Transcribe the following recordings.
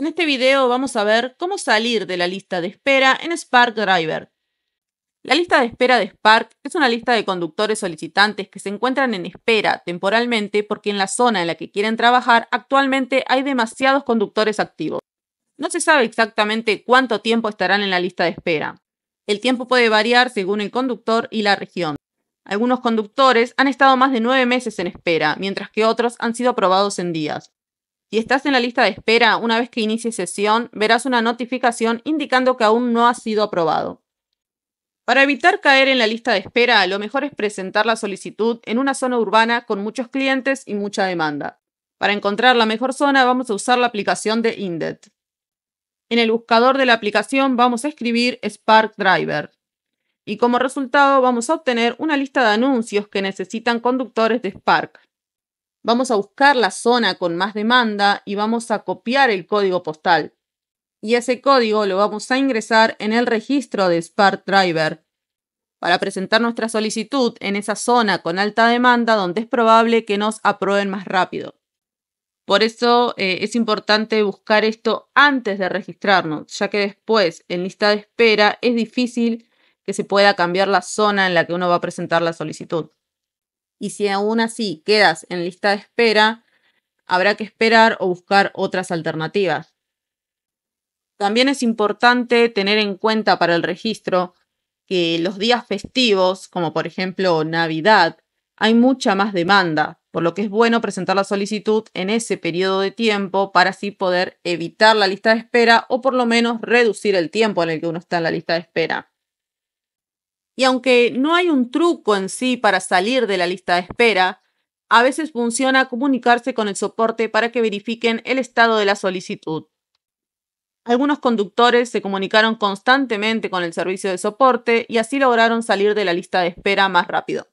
En este video vamos a ver cómo salir de la lista de espera en Spark Driver. La lista de espera de Spark es una lista de conductores solicitantes que se encuentran en espera temporalmente porque en la zona en la que quieren trabajar actualmente hay demasiados conductores activos. No se sabe exactamente cuánto tiempo estarán en la lista de espera. El tiempo puede variar según el conductor y la región. Algunos conductores han estado más de nueve meses en espera, mientras que otros han sido aprobados en días. Si estás en la lista de espera, una vez que inicie sesión, verás una notificación indicando que aún no ha sido aprobado. Para evitar caer en la lista de espera, lo mejor es presentar la solicitud en una zona urbana con muchos clientes y mucha demanda. Para encontrar la mejor zona vamos a usar la aplicación de Indet. En el buscador de la aplicación vamos a escribir Spark Driver y como resultado vamos a obtener una lista de anuncios que necesitan conductores de Spark. Vamos a buscar la zona con más demanda y vamos a copiar el código postal. Y ese código lo vamos a ingresar en el registro de Spark Driver para presentar nuestra solicitud en esa zona con alta demanda donde es probable que nos aprueben más rápido. Por eso eh, es importante buscar esto antes de registrarnos, ya que después en lista de espera es difícil que se pueda cambiar la zona en la que uno va a presentar la solicitud y si aún así quedas en lista de espera, habrá que esperar o buscar otras alternativas. También es importante tener en cuenta para el registro que los días festivos, como por ejemplo Navidad, hay mucha más demanda, por lo que es bueno presentar la solicitud en ese periodo de tiempo para así poder evitar la lista de espera o por lo menos reducir el tiempo en el que uno está en la lista de espera. Y aunque no hay un truco en sí para salir de la lista de espera, a veces funciona comunicarse con el soporte para que verifiquen el estado de la solicitud. Algunos conductores se comunicaron constantemente con el servicio de soporte y así lograron salir de la lista de espera más rápido.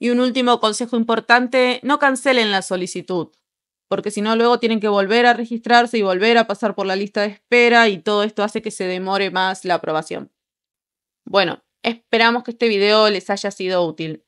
Y un último consejo importante, no cancelen la solicitud, porque si no luego tienen que volver a registrarse y volver a pasar por la lista de espera y todo esto hace que se demore más la aprobación. Bueno, Esperamos que este video les haya sido útil.